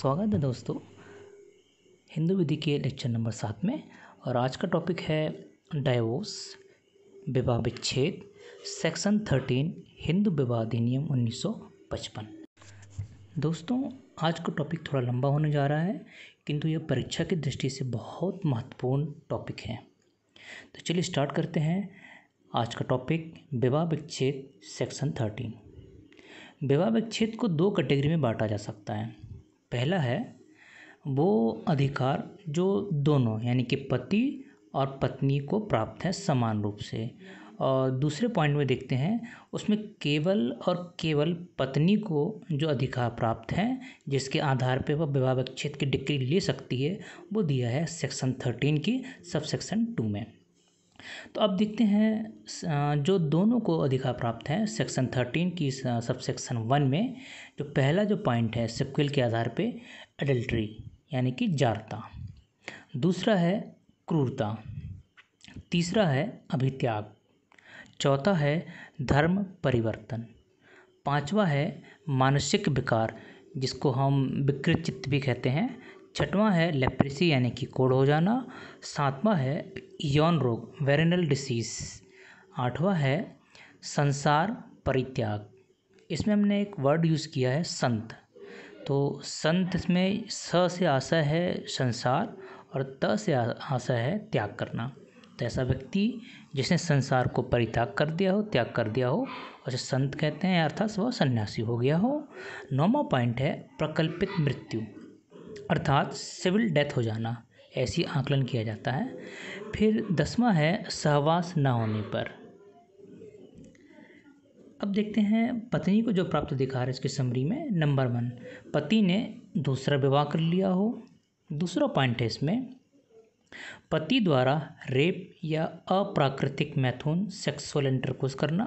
स्वागत है दोस्तों हिंदू विधि के लेक्चर नंबर सात में और आज का टॉपिक है डाइवोर्स विवाह विच्छेद सेक्शन थर्टीन हिंदू विवाह अधिनियम उन्नीस सौ पचपन दोस्तों आज का टॉपिक थोड़ा लंबा होने जा रहा है किंतु यह परीक्षा की दृष्टि से बहुत महत्वपूर्ण टॉपिक है तो चलिए स्टार्ट करते हैं आज का टॉपिक विवाह विच्छेद सेक्शन थर्टीन विवाह विच्छेद को दो कैटेगरी में बांटा जा सकता है पहला है वो अधिकार जो दोनों यानी कि पति और पत्नी को प्राप्त है समान रूप से और दूसरे पॉइंट में देखते हैं उसमें केवल और केवल पत्नी को जो अधिकार प्राप्त हैं जिसके आधार पर वह विवाह विच्छेद की डिक्री ले सकती है वो दिया है सेक्शन थर्टीन की सब सेक्शन टू में तो अब देखते हैं जो दोनों को अधिकार प्राप्त है सेक्शन थर्टीन की सब सेक्शन वन में जो पहला जो पॉइंट है सिक्विल के आधार पे एडल्ट्री यानी कि जारता दूसरा है क्रूरता तीसरा है अभित्याग चौथा है धर्म परिवर्तन पांचवा है मानसिक विकार जिसको हम विकृत चित्त भी कहते हैं छठवां है लेप्रेसी यानी कि कोढ़ हो जाना सातवां है यौन रोग वेरिनल डिसीज आठवां है संसार परित्याग इसमें हमने एक वर्ड यूज़ किया है संत तो संत इसमें स से आशा है संसार और त से आशा है त्याग करना तो ऐसा व्यक्ति जिसने संसार को परित्याग कर दिया हो त्याग कर दिया हो और संत कहते हैं अर्थात वह सन्यासी हो गया हो नौवा पॉइंट है प्रकल्पित मृत्यु अर्थात सिविल डेथ हो जाना ऐसी आकलन किया जाता है फिर दसवा है सहवास ना होने पर अब देखते हैं पत्नी को जो प्राप्त अधिकार है इसके समरी में नंबर वन पति ने दूसरा विवाह कर लिया हो दूसरा पॉइंट है इसमें पति द्वारा रेप या अप्राकृतिक मैथुन सेक्सुअल इंटरकोर्स करना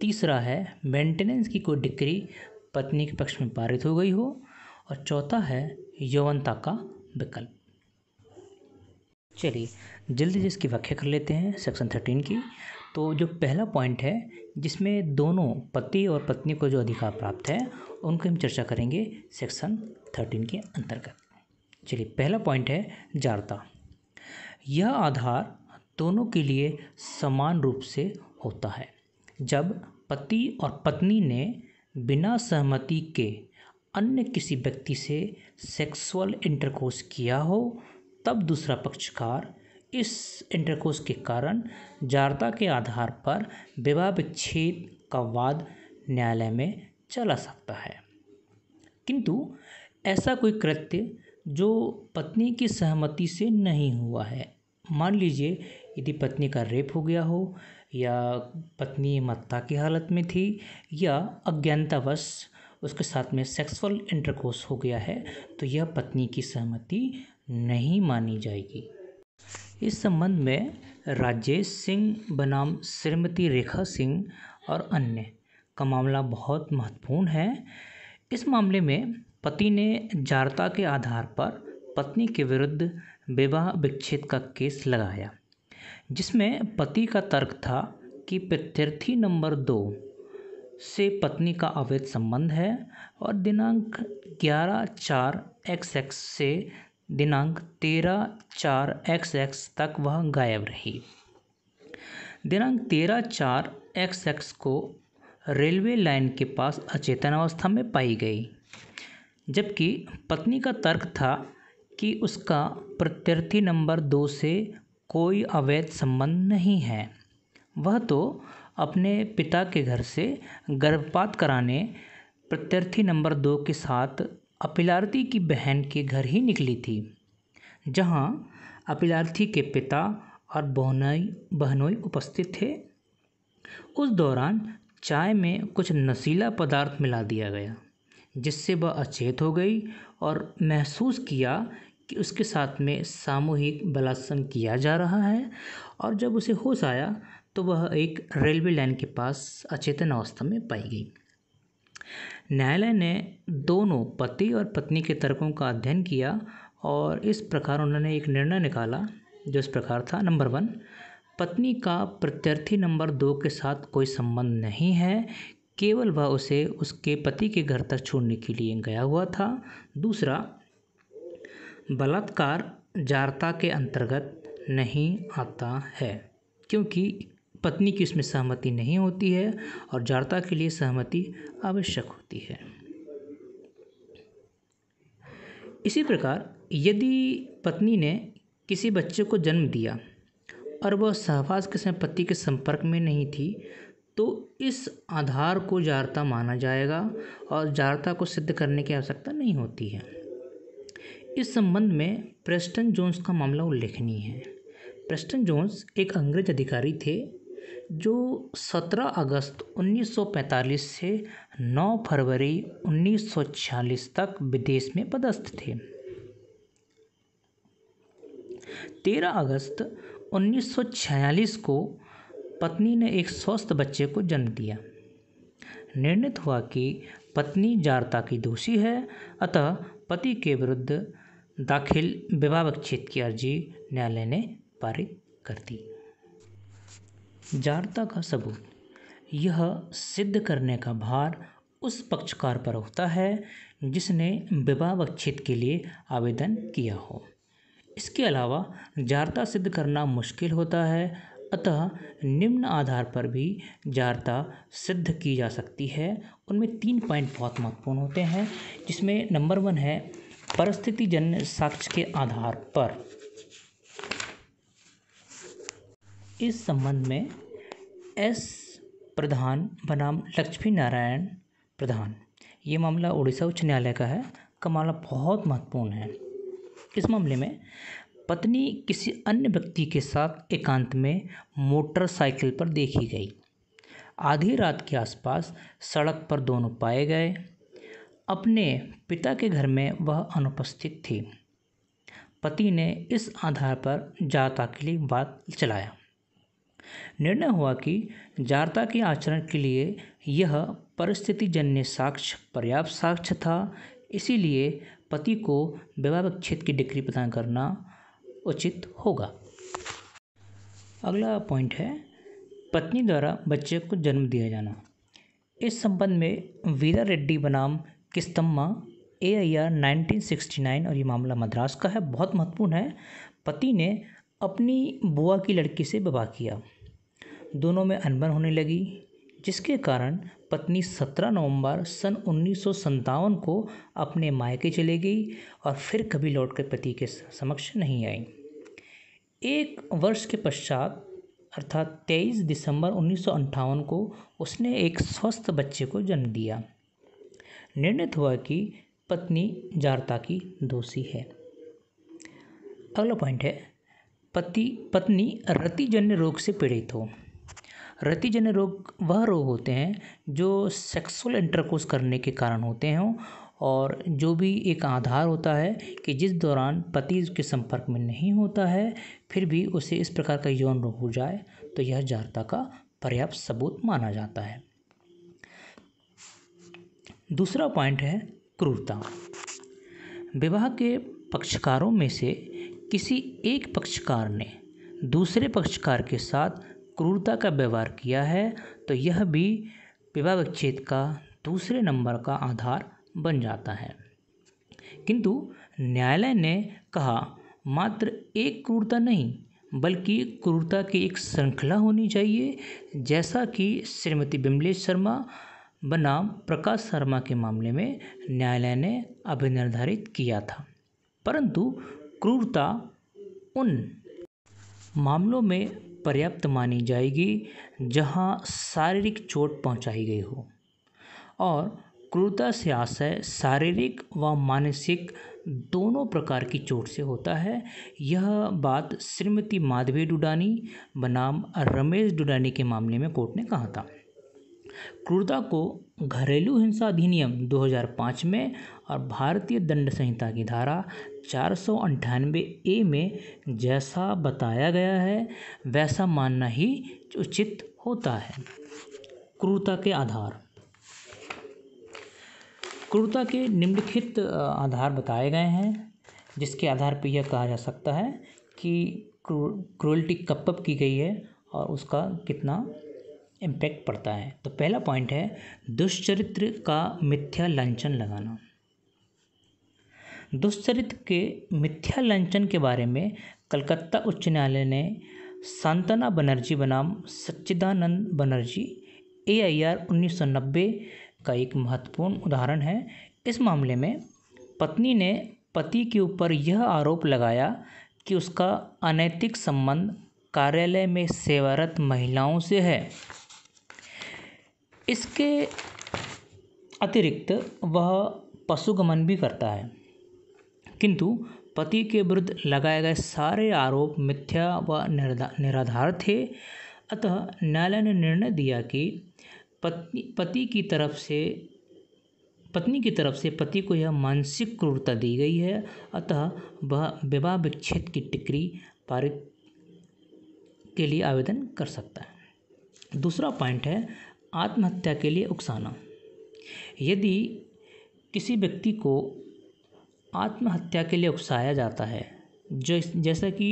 तीसरा है मेंटेनेंस की कोई डिक्री पत्नी के पक्ष में पारित हो गई हो और चौथा है यौवनता का विकल्प चलिए जल्दी जिसकी व्याख्या कर लेते हैं सेक्शन थर्टीन की तो जो पहला पॉइंट है जिसमें दोनों पति और पत्नी को जो अधिकार प्राप्त है उनकी हम चर्चा करेंगे सेक्शन थर्टीन के अंतर्गत चलिए पहला पॉइंट है जारता यह आधार दोनों के लिए समान रूप से होता है जब पति और पत्नी ने बिना सहमति के अन्य किसी व्यक्ति से सेक्सुअल इंटरकोर्स किया हो तब दूसरा पक्षकार इस इंटरकोर्स के कारण जारता के आधार पर विवाह विच्छेद का वाद न्यायालय में चला सकता है किंतु ऐसा कोई कृत्य जो पत्नी की सहमति से नहीं हुआ है मान लीजिए यदि पत्नी का रेप हो गया हो या पत्नी मत्ता की हालत में थी या अज्ञानतावश उसके साथ में सेक्सुअल इंटरकोर्स हो गया है तो यह पत्नी की सहमति नहीं मानी जाएगी इस संबंध में राजेश सिंह बनाम श्रीमती रेखा सिंह और अन्य का मामला बहुत महत्वपूर्ण है इस मामले में पति ने जारता के आधार पर पत्नी के विरुद्ध विवाह विच्छेद का केस लगाया जिसमें पति का तर्क था कि प्रत्यर्थी नंबर दो से पत्नी का अवैध संबंध है और दिनांक ग्यारह चार एक्स एक्स से दिनांक तेरह चार एक्स एक्स तक वह गायब रही दिनांक तेरह चार एक्स एक्स को रेलवे लाइन के पास अचेतन अवस्था में पाई गई जबकि पत्नी का तर्क था कि उसका प्रत्यर्थी नंबर दो से कोई अवैध संबंध नहीं है वह तो अपने पिता के घर से गर्भपात कराने प्रत्यर्थी नंबर दो के साथ अपिलार्थी की बहन के घर ही निकली थी जहां अपिलार्थी के पिता और बहनोई बहनोई उपस्थित थे उस दौरान चाय में कुछ नशीला पदार्थ मिला दिया गया जिससे वह अचेत हो गई और महसूस किया कि उसके साथ में सामूहिक बलात्संग किया जा रहा है और जब उसे होश आया तो वह एक रेलवे लाइन के पास अचेतन अवस्था में पाई गई न्यायालय ने दोनों पति और पत्नी के तर्कों का अध्ययन किया और इस प्रकार उन्होंने एक निर्णय निकाला जो इस प्रकार था नंबर वन पत्नी का प्रत्यर्थी नंबर दो के साथ कोई संबंध नहीं है केवल वह उसे उसके पति के घर तक छोड़ने के लिए गया हुआ था दूसरा बलात्कार जारता के अंतर्गत नहीं आता है क्योंकि पत्नी की इसमें सहमति नहीं होती है और जारता के लिए सहमति आवश्यक होती है इसी प्रकार यदि पत्नी ने किसी बच्चे को जन्म दिया और वह सहवास के समय पति के संपर्क में नहीं थी तो इस आधार को जारता माना जाएगा और जारता को सिद्ध करने की आवश्यकता नहीं होती है इस संबंध में प्रेस्टन जोन्स का मामला उल्लेखनीय है प्रेस्टन जोन्स एक अंग्रेज अधिकारी थे जो सत्रह अगस्त उन्नीस सौ पैंतालीस से नौ फरवरी उन्नीस सौ छियालीस तक विदेश में पदस्थ थे तेरह अगस्त उन्नीस सौ छियालीस को पत्नी ने एक स्वस्थ बच्चे को जन्म दिया निर्णित हुआ कि पत्नी जारता की दोषी है अतः पति के विरुद्ध दाखिल विवाह विच्छेद की अर्जी न्यायालय ने पारित कर दी जारता का सबूत यह सिद्ध करने का भार उस पक्षकार पर होता है जिसने विवाहवक्षित के लिए आवेदन किया हो इसके अलावा जारता सिद्ध करना मुश्किल होता है अतः निम्न आधार पर भी जारता सिद्ध की जा सकती है उनमें तीन पॉइंट बहुत महत्वपूर्ण होते हैं जिसमें नंबर वन है परिस्थितिजन्य साक्ष्य के आधार पर इस संबंध में एस प्रधान बनाम लक्ष्मी नारायण प्रधान ये मामला उड़ीसा उच्च न्यायालय का है का मामला बहुत महत्वपूर्ण है इस मामले में पत्नी किसी अन्य व्यक्ति के साथ एकांत में मोटरसाइकिल पर देखी गई आधी रात के आसपास सड़क पर दोनों पाए गए अपने पिता के घर में वह अनुपस्थित थी पति ने इस आधार पर जाता के लिए बात चलाया निर्णय हुआ कि जारता के आचरण के लिए यह परिस्थितिजन्य साक्ष्य पर्याप्त साक्ष्य था इसीलिए पति को विवाह विच्छेद की डिग्री प्रदान करना उचित होगा अगला पॉइंट है पत्नी द्वारा बच्चे को जन्म दिया जाना इस संबंध में वीरा रेड्डी बनाम किस्तम्मा ए आई आर नाइनटीन और ये मामला मद्रास का है बहुत महत्वपूर्ण है पति ने अपनी बुआ की लड़की से विवाह किया दोनों में अनबन होने लगी जिसके कारण पत्नी 17 नवंबर सन उन्नीस को अपने मायके चली गई और फिर कभी लौटकर पति के समक्ष नहीं आई एक वर्ष के पश्चात अर्थात 23 दिसंबर उन्नीस को उसने एक स्वस्थ बच्चे को जन्म दिया निर्णित हुआ कि पत्नी जारता की दोषी है अगला पॉइंट है पति पत्नी रतिजन्य रोग से पीड़ित हो रतिजन्य रोग वह रोग होते हैं जो सेक्सुअल इंटरकोर्स करने के कारण होते हों और जो भी एक आधार होता है कि जिस दौरान पति उसके संपर्क में नहीं होता है फिर भी उसे इस प्रकार का यौन रोग हो जाए तो यह जारता का पर्याप्त सबूत माना जाता है दूसरा पॉइंट है क्रूरता विवाह के पक्षकारों में से किसी एक पक्षकार ने दूसरे पक्षकार के साथ क्रूरता का व्यवहार किया है तो यह भी विवाह विच्छेद का दूसरे नंबर का आधार बन जाता है किंतु न्यायालय ने कहा मात्र एक क्रूरता नहीं बल्कि क्रूरता की एक श्रृंखला होनी चाहिए जैसा कि श्रीमती बिमलेश शर्मा बनाम प्रकाश शर्मा के मामले में न्यायालय ने अभिनिर्धारित किया था परंतु क्रूरता उन मामलों में पर्याप्त मानी जाएगी जहाँ शारीरिक चोट पहुँचाई गई हो और क्रूरता से आशय शारीरिक व मानसिक दोनों प्रकार की चोट से होता है यह बात श्रीमती माधवी डुडानी बनाम रमेश डुडानी के मामले में कोर्ट ने कहा था क्रूरता को घरेलू हिंसा अधिनियम 2005 में और भारतीय दंड संहिता की धारा चार सौ ए में जैसा बताया गया है वैसा मानना ही उचित होता है क्रूरता के आधार क्रूरता के निम्नलिखित आधार बताए गए हैं जिसके आधार पर यह कहा जा सकता है कि क्रू क्रूअल्टी कब कब की गई है और उसका कितना इम्पैक्ट पड़ता है तो पहला पॉइंट है दुष्चरित्र का मिथ्या लंचन लगाना दुष्चरित्र के मिथ्या लंचन के बारे में कलकत्ता उच्च न्यायालय ने सांतना बनर्जी बनाम सच्चिदानंद बनर्जी ए आई आर उन्नीस सौ नब्बे का एक महत्वपूर्ण उदाहरण है इस मामले में पत्नी ने पति के ऊपर यह आरोप लगाया कि उसका अनैतिक संबंध कार्यालय में सेवारत महिलाओं से है इसके अतिरिक्त वह पशुगमन भी करता है किंतु पति के विरुद्ध लगाए गए सारे आरोप मिथ्या व निराधार थे अतः न्यायालय ने निर्णय दिया कि पत्नी पति की तरफ से पत्नी की तरफ से पति को यह मानसिक क्रूरता दी गई है अतः वह विवाह विच्छेद की टिक्री पारित के लिए आवेदन कर सकता है दूसरा पॉइंट है आत्महत्या के लिए उकसाना यदि किसी व्यक्ति को आत्महत्या के लिए उकसाया जाता है जो जैसा कि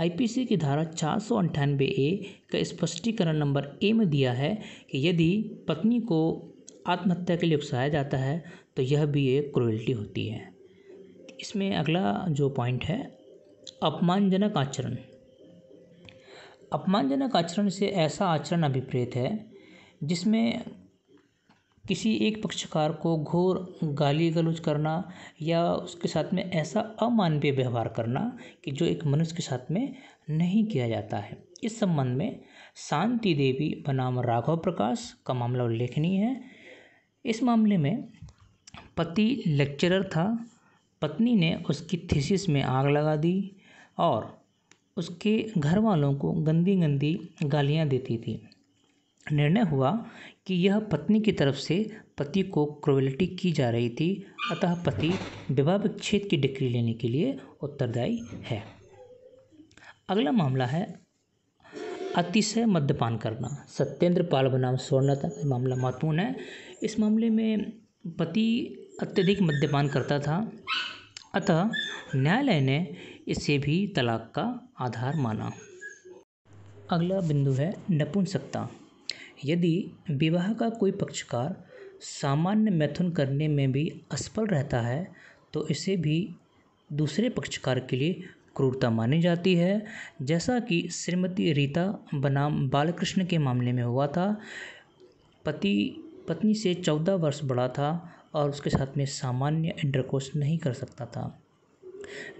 आई पी सी की धारा चार सौ अंठानबे ए का स्पष्टीकरण नंबर ए में दिया है कि यदि पत्नी को आत्महत्या के लिए उकसाया जाता है तो यह भी एक क्रुएल्टी होती है इसमें अगला जो पॉइंट है अपमानजनक आचरण अपमानजनक आचरण से ऐसा आचरण अभिप्रेत है जिसमें किसी एक पक्षकार को घोर गाली गलौज करना या उसके साथ में ऐसा अमानवीय व्यवहार करना कि जो एक मनुष्य के साथ में नहीं किया जाता है इस संबंध में शांति देवी बनाम राघव प्रकाश का मामला उल्लेखनीय है इस मामले में पति लेक्चरर था पत्नी ने उसकी थीसिस में आग लगा दी और उसके घर वालों को गंदी गंदी गालियाँ देती थी निर्णय हुआ कि यह पत्नी की तरफ से पति को क्रोवलिटी की जा रही थी अतः पति विवाह विच्छेद की डिक्री लेने के लिए उत्तरदायी है अगला मामला है अतिशय मद्यपान करना सत्येंद्र पाल बनाम स्वर्ण मामला महत्वपूर्ण है इस मामले में पति अत्यधिक मद्यपान करता था अतः न्यायालय ने इसे भी तलाक का आधार माना अगला बिंदु है नपुंसकता यदि विवाह का कोई पक्षकार सामान्य मैथुन करने में भी असफल रहता है तो इसे भी दूसरे पक्षकार के लिए क्रूरता मानी जाती है जैसा कि श्रीमती रीता बनाम बालकृष्ण के मामले में हुआ था पति पत्नी से चौदह वर्ष बड़ा था और उसके साथ में सामान्य इंटरकोर्स नहीं कर सकता था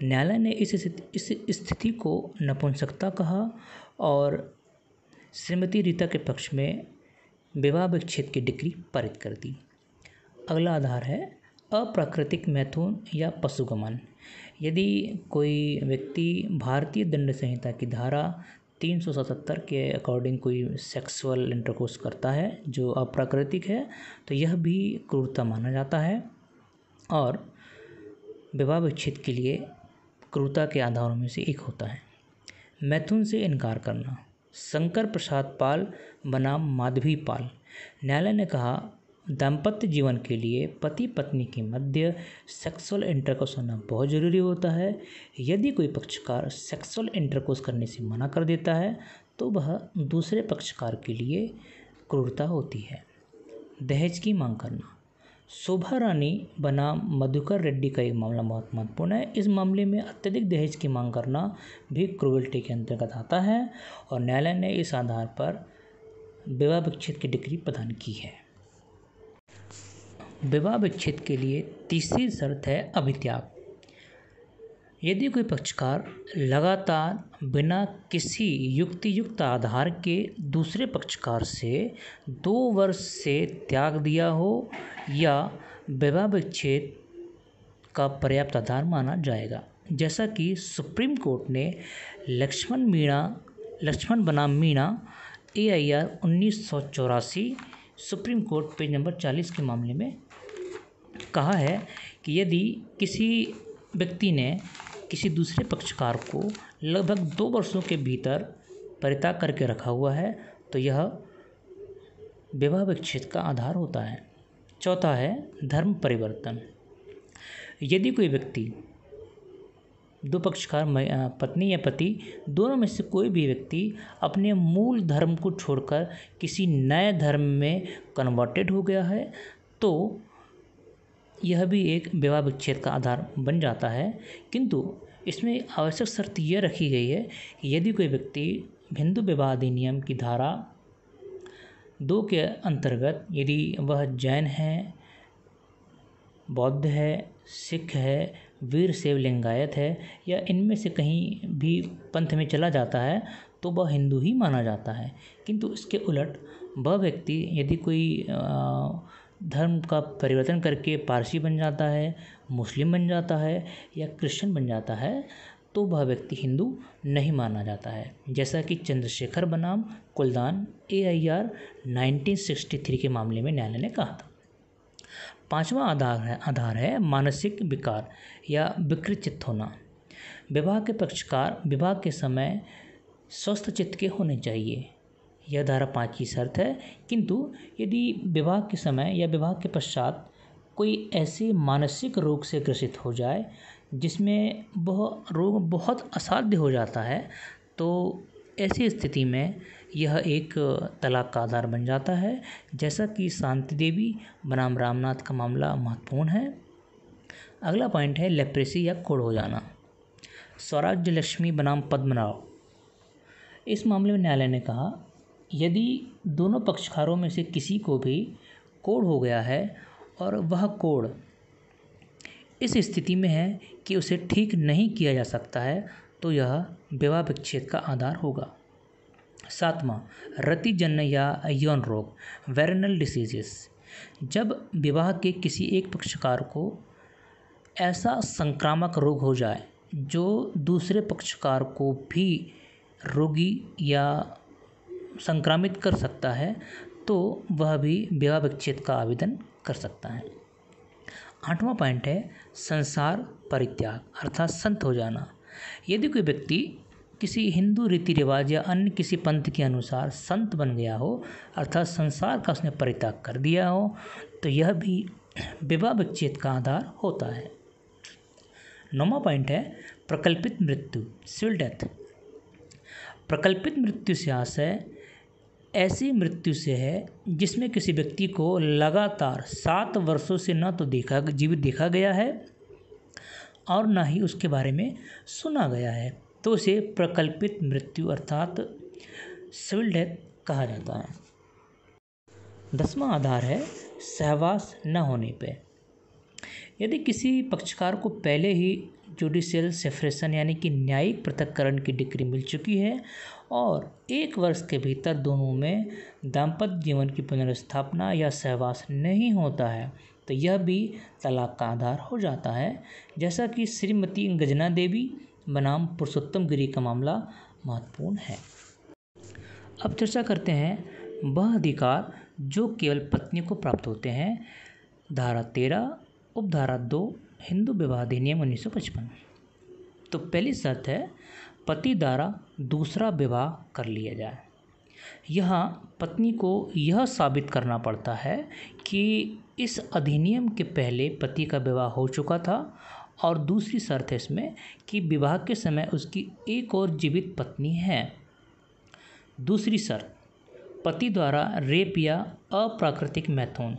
न्यायालय ने इस इस स्थिति को नपुंसकता कहा और श्रीमती रीता के पक्ष में विवाह विच्छेद की डिग्री पारित कर दी अगला आधार है अप्राकृतिक मैथुन या पशुगमन यदि कोई व्यक्ति भारतीय दंड संहिता की धारा तीन सौ सतहत्तर के अकॉर्डिंग कोई सेक्सुअल इंटरकोर्स करता है जो अप्राकृतिक है तो यह भी क्रूरता माना जाता है और विवाह विच्छेद के लिए क्रूरता के आधारों में से एक होता है मैथुन से इनकार करना शंकर प्रसाद पाल बनाम माधवी पाल न्यायालय ने कहा दाम्पत्य जीवन के लिए पति पत्नी के मध्य सेक्सुअल इंटरकोर्स होना बहुत ज़रूरी होता है यदि कोई पक्षकार सेक्सुअल इंटरकोर्स करने से मना कर देता है तो वह दूसरे पक्षकार के लिए क्रूरता होती है दहेज की मांग करना शोभा रानी बना मधुकर रेड्डी का एक मामला बहुत महत्वपूर्ण है इस मामले में अत्यधिक दहेज की मांग करना भी क्रुएल्टी के अंतर्गत आता है और न्यायालय ने इस आधार पर विवाह विच्छेद की डिग्री प्रदान की है विवाह विच्छेद के लिए तीसरी शर्त है अभित्याग यदि कोई पक्षकार लगातार बिना किसी युक्तियुक्त आधार के दूसरे पक्षकार से दो वर्ष से त्याग दिया हो या विवाह विच्छेद का पर्याप्त आधार माना जाएगा जैसा कि सुप्रीम कोर्ट ने लक्ष्मण मीणा लक्ष्मण बनाम मीणा ए आई आर उन्नीस सौ चौरासी सुप्रीम कोर्ट पेज नंबर चालीस के मामले में कहा है कि यदि किसी व्यक्ति ने किसी दूसरे पक्षकार को लगभग दो वर्षों के भीतर परिता करके रखा हुआ है तो यह विवाह विच्छेद का आधार होता है चौथा है धर्म परिवर्तन यदि कोई व्यक्ति दो पक्षकार पत्नी या पति दोनों में से कोई भी व्यक्ति अपने मूल धर्म को छोड़कर किसी नए धर्म में कन्वर्टेड हो गया है तो यह भी एक विवाह विच्छेद का आधार बन जाता है किंतु इसमें आवश्यक शर्त यह रखी गई है यदि कोई व्यक्ति हिंदू विवाह अधिनियम की धारा दो के अंतर्गत यदि वह जैन है बौद्ध है सिख है वीर सेव लिंगायत है या इनमें से कहीं भी पंथ में चला जाता है तो वह हिंदू ही माना जाता है किंतु इसके उलट वह व्यक्ति यदि कोई धर्म का परिवर्तन करके पारसी बन जाता है मुस्लिम बन जाता है या क्रिश्चन बन जाता है तो वह व्यक्ति हिंदू नहीं माना जाता है जैसा कि चंद्रशेखर बनाम Kuldan A I R nineteen sixty three के मामले में न्यायालय ने कहा था पांचवा आधार है आधार है मानसिक विकार या चित्त होना विवाह के पक्षकार विवाह के समय स्वस्थ चित्त के होने चाहिए यह धारा पाँच की शर्त है किंतु यदि विवाह के समय या विवाह के पश्चात कोई ऐसे मानसिक रोग से ग्रसित हो जाए जिसमें वह रोग बहुत असाध्य हो जाता है तो ऐसी स्थिति में यह एक तलाक का आधार बन जाता है जैसा कि शांति देवी बनाम रामनाथ का मामला महत्वपूर्ण है अगला पॉइंट है लेप्रेसी या कोड़ हो जाना स्वराज्य लक्ष्मी बनाम पद्मनाव इस मामले में न्यायालय ने कहा यदि दोनों पक्षकारों में से किसी को भी कोड़ हो गया है और वह कोड़ इस स्थिति में है कि उसे ठीक नहीं किया जा सकता है तो यह विवाह विच्छेद का आधार होगा सातवा रतिजन्य या यौन रोग वेरनल डिसीजेस जब विवाह के किसी एक पक्षकार को ऐसा संक्रामक रोग हो जाए जो दूसरे पक्षकार को भी रोगी या संक्रामित कर सकता है तो वह भी विवाह विच्छेद का आवेदन कर सकता है आठवां पॉइंट है संसार परित्याग अर्थात संत हो जाना यदि कोई व्यक्ति किसी हिंदू रीति रिवाज या अन्य किसी पंथ के अनुसार संत बन गया हो अर्थात संसार का उसने परित्याग कर दिया हो तो यह भी विवाह विच्छेद का आधार होता है नौवा पॉइंट है प्रकल्पित मृत्यु सिविल डेथ प्रकल्पित मृत्यु से आशय ऐसी मृत्यु से है जिसमें किसी व्यक्ति को लगातार सात वर्षों से न तो देखा जीवित देखा गया है और न ही उसके बारे में सुना गया है तो उसे प्रकल्पित मृत्यु अर्थात सिविल डेथ कहा जाता है दसवा आधार है सहवास न होने पे यदि किसी पक्षकार को पहले ही जुडिशियल सेफ्रेशन यानी कि न्यायिक पृथककरण की डिग्री मिल चुकी है और एक वर्ष के भीतर दोनों में दाम्पत्य जीवन की पुनर्स्थापना या सहवास नहीं होता है तो यह भी तलाक का आधार हो जाता है जैसा कि श्रीमती गजना देवी बनाम पुरुषोत्तम गिरी का मामला महत्वपूर्ण है अब चर्चा करते हैं वह अधिकार जो केवल पत्नी को प्राप्त होते हैं धारा तेरह उपधारा दो हिंदू विवाह अधिनियम उन्नीस तो पहली शर्त है पति द्वारा दूसरा विवाह कर लिया जाए यहाँ पत्नी को यह साबित करना पड़ता है कि इस अधिनियम के पहले पति का विवाह हो चुका था और दूसरी शर्त है इसमें कि विवाह के समय उसकी एक और जीवित पत्नी है दूसरी शर्त पति द्वारा रेप या अप्राकृतिक मैथुन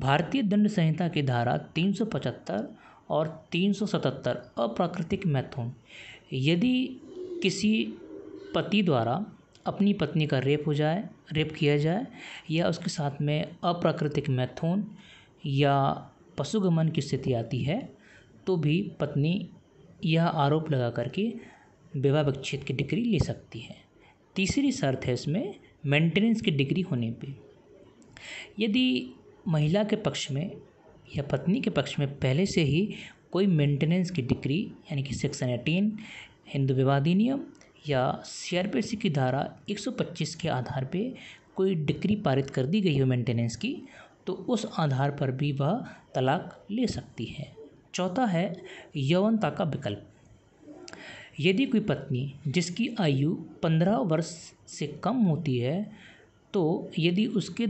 भारतीय दंड संहिता की धारा तीन सौ पचहत्तर और तीन सौ सतहत्तर अप्राकृतिक मैथुन यदि किसी पति द्वारा अपनी पत्नी का रेप हो जाए रेप किया जाए या उसके साथ में अप्राकृतिक मैथुन या पशुगमन की स्थिति आती है तो भी पत्नी यह आरोप लगा करके विवाह विच्छेद की डिग्री ले सकती है तीसरी शर्त है इसमें मेंटेनेंस की डिग्री होने पे यदि महिला के पक्ष में या पत्नी के पक्ष में पहले से ही कोई मेंटेनेंस की डिक्री यानी कि सेक्शन एटीन हिंदू विवादिनियम या सी की धारा 125 के आधार पे कोई डिक्री पारित कर दी गई हो मेंटेनेंस की तो उस आधार पर भी वह तलाक ले सकती है चौथा है यौनता का विकल्प यदि कोई पत्नी जिसकी आयु 15 वर्ष से कम होती है तो यदि उसके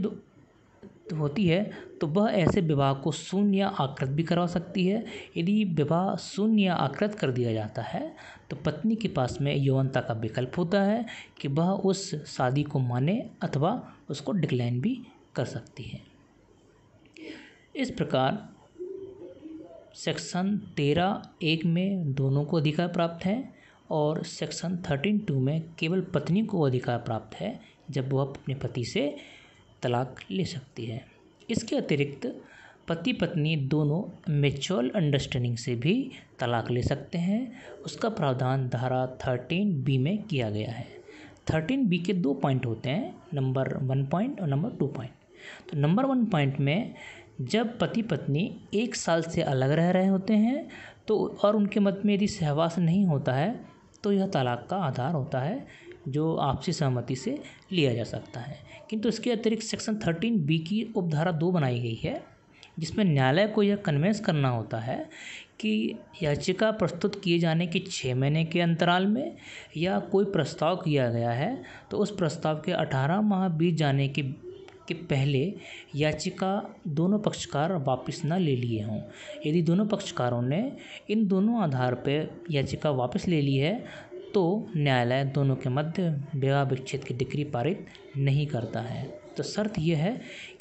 होती है तो वह ऐसे विवाह को शून्य या आकृत भी करवा सकती है यदि विवाह शून्य या आकृत कर दिया जाता है तो पत्नी के पास में यौनता का विकल्प होता है कि वह उस शादी को माने अथवा उसको डिक्लाइन भी कर सकती है इस प्रकार सेक्शन तेरह एक में दोनों को अधिकार प्राप्त है और सेक्शन थर्टीन टू में केवल पत्नी को अधिकार प्राप्त है जब वह अपने पति से तलाक ले सकती है इसके अतिरिक्त पति पत्नी दोनों म्यूचुअल अंडरस्टैंडिंग से भी तलाक ले सकते हैं उसका प्रावधान धारा थर्टीन बी में किया गया है थर्टीन बी के दो पॉइंट होते हैं नंबर वन पॉइंट और नंबर टू पॉइंट तो नंबर वन पॉइंट में जब पति पत्नी एक साल से अलग रह रहे होते हैं तो और उनके मत में यदि सहवास नहीं होता है तो यह तलाक का आधार होता है जो आपसी सहमति से लिया जा सकता है किंतु इसके अतिरिक्त सेक्शन थर्टीन बी की उपधारा दो बनाई गई है जिसमें न्यायालय को यह कन्वेंस करना होता है कि याचिका प्रस्तुत किए जाने के छः महीने के अंतराल में या कोई प्रस्ताव किया गया है तो उस प्रस्ताव के अठारह माह बीत जाने के के पहले याचिका दोनों पक्षकार वापस ना ले लिए हों यदि दोनों पक्षकारों ने इन दोनों आधार पर याचिका वापस ले ली है तो न्यायालय दोनों के मध्य विवाह विच्छेद की डिक्री पारित नहीं करता है तो शर्त यह है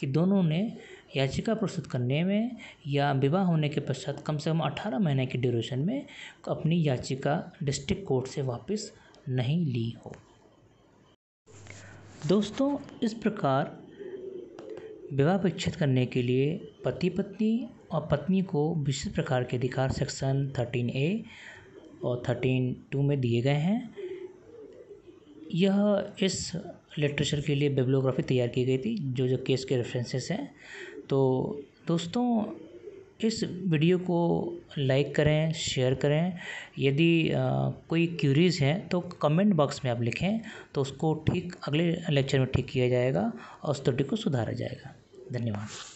कि दोनों ने याचिका प्रस्तुत करने में या विवाह होने के पश्चात कम से कम अठारह महीने के ड्यूरेशन में अपनी याचिका डिस्ट्रिक्ट कोर्ट से वापस नहीं ली हो दोस्तों इस प्रकार विवाह विच्छेद करने के लिए पति पत्नी और पत्नी को विशेष प्रकार के अधिकार सेक्शन थर्टीन ए और थर्टीन टू में दिए गए हैं यह इस लिटरेचर के लिए बिब्लियोग्राफी तैयार की गई थी जो जो केस के रेफरेंसेस हैं तो दोस्तों इस वीडियो को लाइक करें शेयर करें यदि कोई क्यूरीज हैं तो कमेंट बॉक्स में आप लिखें तो उसको ठीक अगले लेक्चर में ठीक किया जाएगा और उस त्रुटि को सुधारा जाएगा धन्यवाद